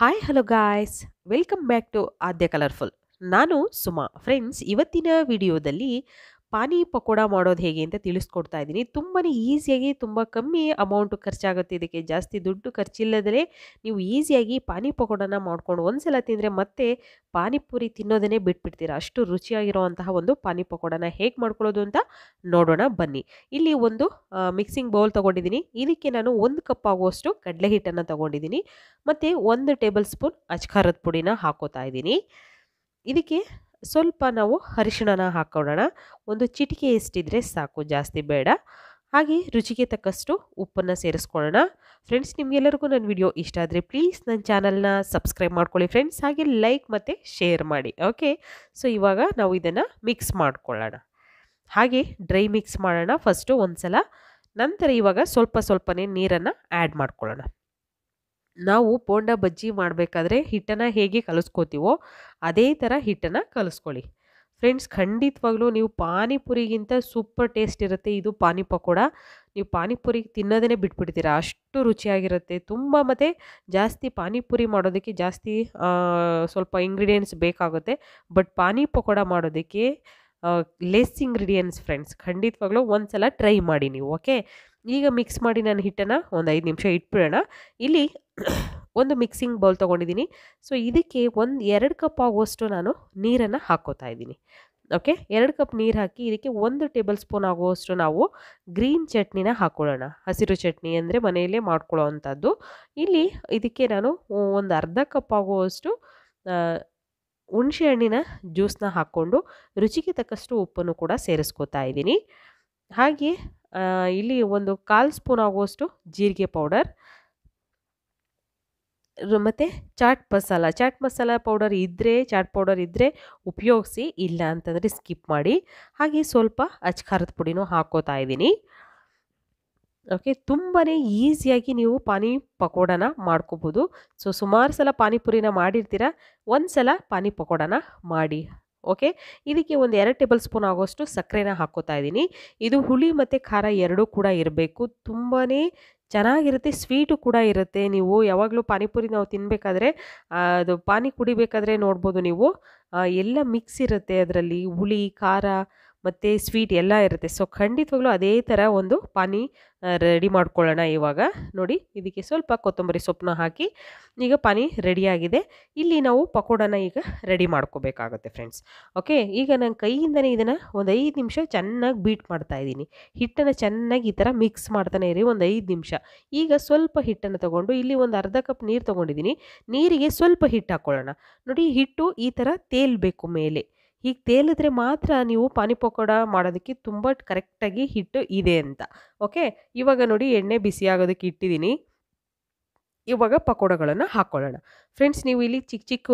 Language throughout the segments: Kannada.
hi hello guys welcome back to Aadya colourful ನಾನು ಸುಮಾ ಫ್ರೆಂಡ್ಸ್ ಇವತ್ತಿನ ವಿಡಿಯೋದಲ್ಲಿ ಪಾನಿ ಪಕೋಡ ಮಾಡೋದು ಹೇಗೆ ಅಂತ ತಿಳಿಸ್ಕೊಡ್ತಾ ಇದ್ದೀನಿ ತುಂಬಾ ಈಸಿಯಾಗಿ ತುಂಬ ಕಮ್ಮಿ ಅಮೌಂಟು ಖರ್ಚಾಗುತ್ತೆ ಇದಕ್ಕೆ ಜಾಸ್ತಿ ದುಡ್ಡು ಖರ್ಚಿಲ್ಲದರೆ ನೀವು ಈಸಿಯಾಗಿ ಪಾನಿ ಪಕೋಡನ ಮಾಡ್ಕೊಂಡು ಒಂದು ಸಲ ತಿಂದರೆ ಮತ್ತೆ ಪಾನಿಪುರಿ ತಿನ್ನೋದನ್ನೇ ಬಿಟ್ಬಿಡ್ತೀರ ಅಷ್ಟು ರುಚಿಯಾಗಿರುವಂತಹ ಒಂದು ಪಾನಿ ಪಕೋಡನ ಹೇಗೆ ಮಾಡ್ಕೊಳ್ಳೋದು ಅಂತ ನೋಡೋಣ ಬನ್ನಿ ಇಲ್ಲಿ ಒಂದು ಮಿಕ್ಸಿಂಗ್ ಬೌಲ್ ತೊಗೊಂಡಿದ್ದೀನಿ ಇದಕ್ಕೆ ನಾನು ಒಂದು ಕಪ್ ಆಗುವಷ್ಟು ಕಡಲೆ ಹಿಟ್ಟನ್ನು ತೊಗೊಂಡಿದ್ದೀನಿ ಮತ್ತು ಒಂದು ಟೇಬಲ್ ಸ್ಪೂನ್ ಅಚ್ಕಾರದ ಪುಡಿನ ಹಾಕೋತಾ ಇದ್ದೀನಿ ಇದಕ್ಕೆ ಸ್ವಲ್ಪ ನಾವು ಅರಿಶಿಣನ ಹಾಕ್ಕೊಳ್ಳೋಣ ಒಂದು ಚಿಟಿಕೆ ಎಷ್ಟಿದ್ರೆ ಸಾಕು ಜಾಸ್ತಿ ಬೇಡ ಹಾಗೆ ರುಚಿಗೆ ತಕ್ಕಷ್ಟು ಉಪ್ಪನ್ನು ಸೇರಿಸ್ಕೊಳ್ಳೋಣ ಫ್ರೆಂಡ್ಸ್ ನಿಮಗೆಲ್ಲರಿಗೂ ನನ್ನ ವಿಡಿಯೋ ಇಷ್ಟ ಆದರೆ ಪ್ಲೀಸ್ ನನ್ನ ಚಾನಲ್ನ ಸಬ್ಸ್ಕ್ರೈಬ್ ಮಾಡ್ಕೊಳ್ಳಿ ಫ್ರೆಂಡ್ಸ್ ಹಾಗೆ ಲೈಕ್ ಮತ್ತು ಶೇರ್ ಮಾಡಿ ಓಕೆ ಸೊ ಇವಾಗ ನಾವು ಇದನ್ನು ಮಿಕ್ಸ್ ಮಾಡ್ಕೊಳ್ಳೋಣ ಹಾಗೆ ಡ್ರೈ ಮಿಕ್ಸ್ ಮಾಡೋಣ ಫಸ್ಟು ಒಂದು ಸಲ ನಂತರ ಇವಾಗ ಸ್ವಲ್ಪ ಸ್ವಲ್ಪನೇ ನೀರನ್ನು ಆ್ಯಡ್ ಮಾಡ್ಕೊಳ್ಳೋಣ ನಾವು ಪೋಂಡ ಬಜ್ಜಿ ಮಾಡಬೇಕಾದ್ರೆ ಹಿಟ್ಟನ್ನು ಹೇಗೆ ಕಲಿಸ್ಕೋತೀವೋ ಅದೇ ಥರ ಹಿಟ್ಟನ್ನು ಕಲಿಸ್ಕೊಳ್ಳಿ ಫ್ರೆಂಡ್ಸ್ ಖಂಡಿತವಾಗ್ಲೂ ನೀವು ಪಾನಿಪುರಿಗಿಂತ ಸೂಪರ್ ಟೇಸ್ಟ್ ಇರುತ್ತೆ ಇದು ಪಾನಿ ಪಕೋಡ ನೀವು ಪಾನಿಪುರಿ ತಿನ್ನೋದೇ ಬಿಟ್ಬಿಡ್ತೀರಾ ಅಷ್ಟು ರುಚಿಯಾಗಿರುತ್ತೆ ತುಂಬ ಮತ್ತು ಜಾಸ್ತಿ ಪಾನಿಪುರಿ ಮಾಡೋದಕ್ಕೆ ಜಾಸ್ತಿ ಸ್ವಲ್ಪ ಇಂಗ್ರೀಡಿಯೆಂಟ್ಸ್ ಬೇಕಾಗುತ್ತೆ ಬಟ್ ಪಾನಿ ಪಕೋಡ ಮಾಡೋದಕ್ಕೆ ಲೆಸ್ ಇಂಗ್ರೀಡಿಯೆಂಟ್ಸ್ ಫ್ರೆಂಡ್ಸ್ ಖಂಡಿತವಾಗ್ಲೂ ಒಂದು ಸಲ ಟ್ರೈ ಮಾಡಿ ನೀವು ಓಕೆ ಈಗ ಮಿಕ್ಸ್ ಮಾಡಿ ನಾನು ಹಿಟ್ಟನ್ನು ಒಂದು ಐದು ನಿಮಿಷ ಇಟ್ಬಿಡೋಣ ಇಲ್ಲಿ ಒಂದು ಮಿಕ್ಸಿಂಗ್ ಬೌಲ್ ತೊಗೊಂಡಿದ್ದೀನಿ ಸೊ ಇದಕ್ಕೆ ಒಂದು ಎರಡು ಕಪ್ ಆಗುವಷ್ಟು ನಾನು ನೀರನ್ನು ಹಾಕೋತಾ ಇದ್ದೀನಿ ಓಕೆ ಎರಡು ಕಪ್ ನೀರು ಹಾಕಿ ಇದಕ್ಕೆ ಒಂದು ಟೇಬಲ್ ಸ್ಪೂನ್ ಆಗುವಷ್ಟು ನಾವು ಗ್ರೀನ್ ಚಟ್ನಿನ ಹಾಕ್ಕೊಳ್ಳೋಣ ಹಸಿರು ಚಟ್ನಿ ಅಂದರೆ ಮನೆಯಲ್ಲೇ ಮಾಡ್ಕೊಳ್ಳೋ ಅಂಥದ್ದು ಇಲ್ಲಿ ಇದಕ್ಕೆ ನಾನು ಒಂದು ಅರ್ಧ ಕಪ್ ಆಗುವಷ್ಟು ಹುಣಸೆ ಹಣ್ಣಿನ ಜ್ಯೂಸನ್ನ ಹಾಕ್ಕೊಂಡು ರುಚಿಗೆ ತಕ್ಕಷ್ಟು ಉಪ್ಪನ್ನು ಕೂಡ ಸೇರಿಸ್ಕೋತಾ ಇದ್ದೀನಿ ಹಾಗೆ ಇಲ್ಲಿ ಒಂದು ಕಾಲ್ ಸ್ಪೂನ್ ಆಗುವಷ್ಟು ಜೀರಿಗೆ ಪೌಡರ್ ಮತ್ತು ಚಾಟ್ ಮಸಾಲ ಚಾಟ್ ಮಸಾಲ ಪೌಡರ್ ಇದ್ದರೆ ಚಾಟ್ ಪೌಡರ್ ಇದ್ದರೆ ಉಪಯೋಗಿಸಿ ಇಲ್ಲ ಅಂತಂದರೆ ಸ್ಕಿಪ್ ಮಾಡಿ ಹಾಗೆ ಸ್ವಲ್ಪ ಅಚ್ಕಾರದ ಪುಡಿನೂ ಹಾಕೋತಾ ಇದ್ದೀನಿ ಓಕೆ ತುಂಬಾ ಈಸಿಯಾಗಿ ನೀವು ಪಾನಿ ಪಕೋಡನ ಮಾಡ್ಕೋಬೋದು ಸೊ ಸುಮಾರು ಸಲ ಪಾನಿಪುರಿನ ಮಾಡಿರ್ತೀರ ಒಂದು ಸಲ ಪಾನಿ ಪಕೋಡನ ಮಾಡಿ ಓಕೆ ಇದಕ್ಕೆ ಒಂದು ಎರಡು ಟೇಬಲ್ ಸ್ಪೂನ್ ಆಗೋಷ್ಟು ಸಕ್ಕರೆನ ಹಾಕೋತಾ ಇದ್ದೀನಿ ಇದು ಹುಳಿ ಮತ್ತು ಖಾರ ಎರಡೂ ಕೂಡ ಇರಬೇಕು ತುಂಬಾ ಚೆನ್ನಾಗಿರುತ್ತೆ ಸ್ವೀಟು ಕೂಡ ಇರುತ್ತೆ ನೀವು ಯಾವಾಗಲೂ ಪಾನಿಪುರಿ ನಾವು ತಿನ್ನಬೇಕಾದ್ರೆ ಅದು ಪಾನಿ ಕುಡಿಬೇಕಾದ್ರೆ ನೋಡ್ಬೋದು ನೀವು ಎಲ್ಲ ಮಿಕ್ಸ್ ಇರುತ್ತೆ ಅದರಲ್ಲಿ ಹುಳಿ ಖಾರ ಮತ್ತು ಸ್ವೀಟ್ ಎಲ್ಲ ಇರುತ್ತೆ ಸೊ ಖಂಡಿತವಾಗ್ಲೂ ಅದೇ ಥರ ಒಂದು ಪಾನಿ ರೆಡಿ ಮಾಡ್ಕೊಳ್ಳೋಣ ಇವಾಗ ನೋಡಿ ಇದಕ್ಕೆ ಸ್ವಲ್ಪ ಕೊತ್ತಂಬರಿ ಸೊಪ್ಪನ್ನ ಹಾಕಿ ಈಗ ಪಾನಿ ರೆಡಿಯಾಗಿದೆ ಇಲ್ಲಿ ನಾವು ಪಕೋಡನ ಈಗ ರೆಡಿ ಮಾಡ್ಕೋಬೇಕಾಗುತ್ತೆ ಫ್ರೆಂಡ್ಸ್ ಓಕೆ ಈಗ ನಾನು ಕೈಯಿಂದನೇ ಇದನ್ನು ಒಂದು ಐದು ನಿಮಿಷ ಚೆನ್ನಾಗಿ ಬೀಟ್ ಮಾಡ್ತಾ ಇದ್ದೀನಿ ಹಿಟ್ಟನ್ನು ಚೆನ್ನಾಗಿ ಈ ಥರ ಮಿಕ್ಸ್ ಮಾಡ್ತಾನೆ ಇರಿ ಒಂದು ಐದು ನಿಮಿಷ ಈಗ ಸ್ವಲ್ಪ ಹಿಟ್ಟನ್ನು ತೊಗೊಂಡು ಇಲ್ಲಿ ಒಂದು ಅರ್ಧ ಕಪ್ ನೀರು ತೊಗೊಂಡಿದ್ದೀನಿ ನೀರಿಗೆ ಸ್ವಲ್ಪ ಹಿಟ್ಟು ಹಾಕ್ಕೊಳ್ಳೋಣ ನೋಡಿ ಹಿಟ್ಟು ಈ ಥರ ತೇಲ್ಬೇಕು ಮೇಲೆ ಈಗ ತೇಲಿದ್ರೆ ಮಾತ್ರ ನೀವು ಪಾನಿ ಪಕೋಡ ಮಾಡೋದಕ್ಕೆ ತುಂಬ ಕರೆಕ್ಟಾಗಿ ಹಿಟ್ಟು ಇದೆ ಅಂತ ಓಕೆ ಇವಾಗ ನೋಡಿ ಎಣ್ಣೆ ಬಿಸಿ ಆಗೋದಕ್ಕೆ ಇಟ್ಟಿದ್ದೀನಿ ಇವಾಗ ಪಕೋಡಗಳನ್ನು ಹಾಕ್ಕೊಳ್ಳೋಣ ಫ್ರೆಂಡ್ಸ್ ನೀವು ಇಲ್ಲಿ ಚಿಕ್ಕ ಚಿಕ್ಕ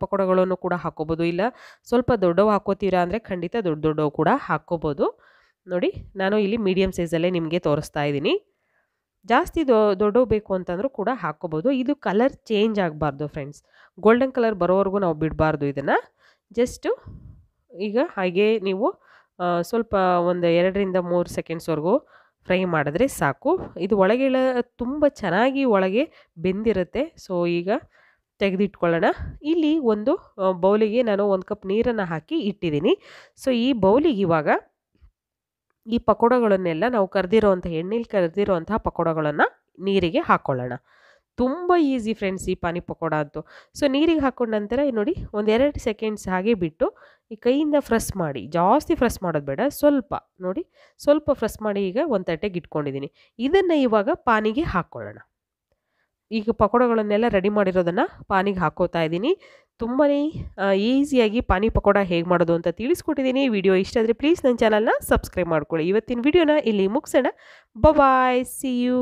ಪಕೋಡಗಳನ್ನು ಕೂಡ ಹಾಕೋಬೋದು ಇಲ್ಲ ಸ್ವಲ್ಪ ದೊಡ್ಡವು ಹಾಕೋತೀರಾ ಅಂದರೆ ಖಂಡಿತ ದೊಡ್ಡ ದೊಡ್ಡವು ಕೂಡ ಹಾಕ್ಕೋಬೋದು ನೋಡಿ ನಾನು ಇಲ್ಲಿ ಮೀಡಿಯಮ್ ಸೈಜಲ್ಲೇ ನಿಮಗೆ ತೋರಿಸ್ತಾ ಇದ್ದೀನಿ ಜಾಸ್ತಿ ದೊ ದೊಡ್ಡವು ಬೇಕು ಅಂತಂದ್ರೂ ಕೂಡ ಹಾಕ್ಕೋಬೋದು ಇದು ಕಲರ್ ಚೇಂಜ್ ಆಗಬಾರ್ದು ಫ್ರೆಂಡ್ಸ್ ಗೋಲ್ಡನ್ ಕಲರ್ ಬರೋವರೆಗೂ ನಾವು ಬಿಡಬಾರ್ದು ಇದನ್ನು ಜಸ್ಟು ಈಗ ಹಾಗೆ ನೀವು ಸ್ವಲ್ಪ ಒಂದು ಎರಡರಿಂದ ಮೂರು ಸೆಕೆಂಡ್ಸ್ವರೆಗೂ ಫ್ರೈ ಮಾಡಿದ್ರೆ ಸಾಕು ಇದು ಒಳಗೆ ತುಂಬ ಚೆನ್ನಾಗಿ ಒಳಗೆ ಬೆಂದಿರುತ್ತೆ ಸೊ ಈಗ ತೆಗೆದಿಟ್ಕೊಳ್ಳೋಣ ಇಲ್ಲಿ ಒಂದು ಬೌಲಿಗೆ ನಾನು ಒಂದು ಕಪ್ ನೀರನ್ನು ಹಾಕಿ ಇಟ್ಟಿದ್ದೀನಿ ಸೊ ಈ ಬೌಲಿಗೆ ಇವಾಗ ಈ ಪಕೋಡಗಳನ್ನೆಲ್ಲ ನಾವು ಕರೆದಿರೋವಂಥ ಎಣ್ಣೆಲಿ ಕರೆದಿರೋವಂತಹ ಪಕೋಡಗಳನ್ನು ನೀರಿಗೆ ಹಾಕ್ಕೊಳ್ಳೋಣ ತುಂಬ ಈಸಿ ಫ್ರೆಂಡ್ಸ್ ಈ ಪಾನಿ ಪಕೋಡ ಅಂತೂ ಸೊ ನೀರಿಗೆ ಹಾಕೊಂಡ ನಂತರ ನೋಡಿ ಒಂದೆರಡು ಸೆಕೆಂಡ್ಸ್ ಹಾಗೆ ಬಿಟ್ಟು ಈ ಕೈಯಿಂದ ಫ್ರೆಸ್ ಮಾಡಿ ಜಾಸ್ತಿ ಫ್ರೆಸ್ ಮಾಡೋದು ಬೇಡ ಸ್ವಲ್ಪ ನೋಡಿ ಸ್ವಲ್ಪ ಫ್ರೆಸ್ ಮಾಡಿ ಈಗ ಒಂದು ತಟ್ಟೆಗೆ ಇಟ್ಕೊಂಡಿದ್ದೀನಿ ಇದನ್ನು ಇವಾಗ ಪಾನಿಗೆ ಹಾಕ್ಕೊಳ್ಳೋಣ ಈಗ ಪಕೋಡಗಳನ್ನೆಲ್ಲ ರೆಡಿ ಮಾಡಿರೋದನ್ನು ಪಾನಿಗೆ ಹಾಕೋತಾ ಇದ್ದೀನಿ ತುಂಬಾ ಈಸಿಯಾಗಿ ಪಾನಿ ಪಕೋಡ ಹೇಗೆ ಮಾಡೋದು ಅಂತ ತಿಳಿಸ್ಕೊಟ್ಟಿದ್ದೀನಿ ವಿಡಿಯೋ ಇಷ್ಟ ಆದರೆ ಪ್ಲೀಸ್ ನನ್ನ ಚಾನಲ್ನ ಸಬ್ಸ್ಕ್ರೈಬ್ ಮಾಡ್ಕೊಳ್ಳಿ ಇವತ್ತಿನ ವಿಡಿಯೋನ ಇಲ್ಲಿ ಮುಗಿಸೋಣ ಬಾಯ್ ಸಿ ಯು